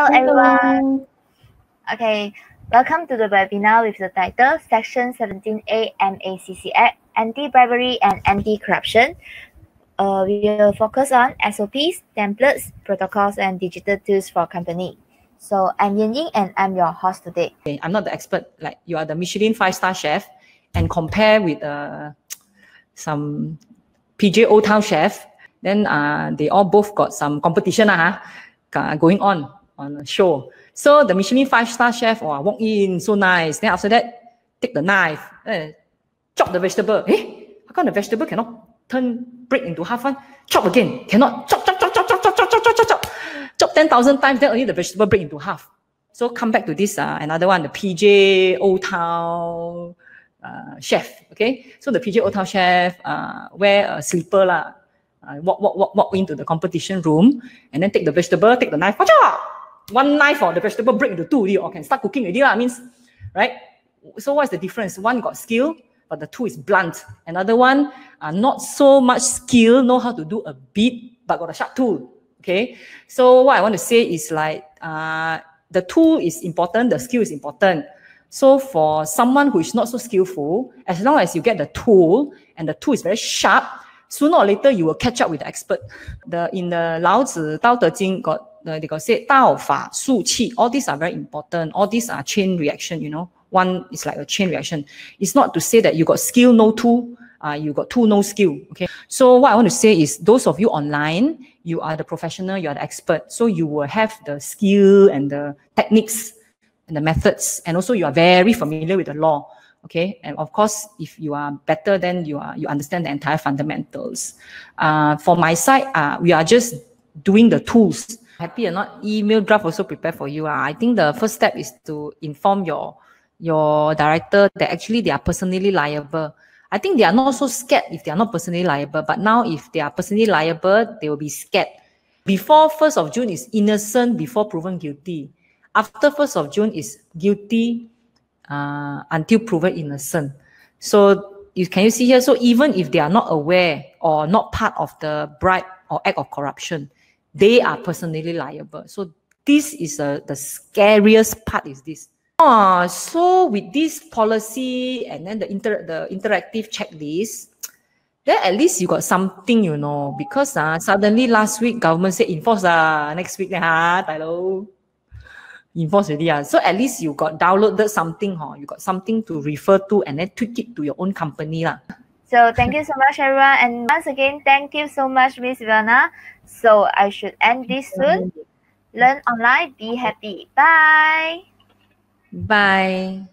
Hello everyone. Okay, welcome to the webinar with the title Section 17A MACC Anti-Bribery and Anti-Corruption. Uh, we will focus on SOPs, templates, protocols, and digital tools for company. So I'm Yin Ying and I'm your host today. I'm not the expert, like you are the Michelin five-star chef and compare with uh, some PJ Old Town chef. Then uh, they all both got some competition uh-huh, uh, going on on a show. So the Michelin five star chef, oh, walk in, so nice. Then after that, take the knife, eh, chop the vegetable. Hey, eh, how come the vegetable cannot turn break into half one? Chop again, cannot chop, chop, chop, chop, chop, chop, chop, chop, chop, chop, chop, chop ten thousand times. Then only the vegetable break into half. So come back to this uh, another one, the PJ Old Town uh, chef. Okay, so the PJ Old Town chef uh, wear a slipper lah. Uh, walk, walk, walk, walk into the competition room, and then take the vegetable, take the knife, chop one knife or the vegetable break into two or can start cooking already. Lah, means, right? So what's the difference? One got skill, but the two is blunt. Another one, uh, not so much skill, know how to do a bit, but got a sharp tool. Okay. So what I want to say is like uh, the tool is important, the skill is important. So for someone who is not so skillful, as long as you get the tool and the tool is very sharp, sooner or later you will catch up with the expert. The in the Lao Tzu Tao Te Ching got they got say Tao Fa, Su Qi, all these are very important. All these are chain reaction, you know. One is like a chain reaction. It's not to say that you got skill, no two, uh, you got two no skill. Okay. So what I want to say is those of you online, you are the professional, you are the expert. So you will have the skill and the techniques and the methods. And also you are very familiar with the law. Okay. And of course, if you are better, then you are you understand the entire fundamentals. Uh, for my side, uh, we are just doing the tools happy or not, email draft also prepared for you. Uh. I think the first step is to inform your your director that actually they are personally liable. I think they are not so scared if they are not personally liable. But now if they are personally liable, they will be scared. Before 1st of June is innocent before proven guilty. After 1st of June is guilty uh, until proven innocent. So you, can you see here? So even if they are not aware or not part of the bribe or act of corruption, they are personally liable. So this is a, uh, the scariest part is this. Ah, so with this policy and then the, inter, the interactive checklist, then at least you got something, you know, because uh, suddenly last week government said enforce uh, next week, uh, hello. Enforce already. Uh. So at least you got downloaded something, huh? you got something to refer to and then tweak it to your own company. Uh. So thank you so much, everyone. And once again, thank you so much, Miss Verna. So I should end this soon. Learn online, be happy. Bye. Bye.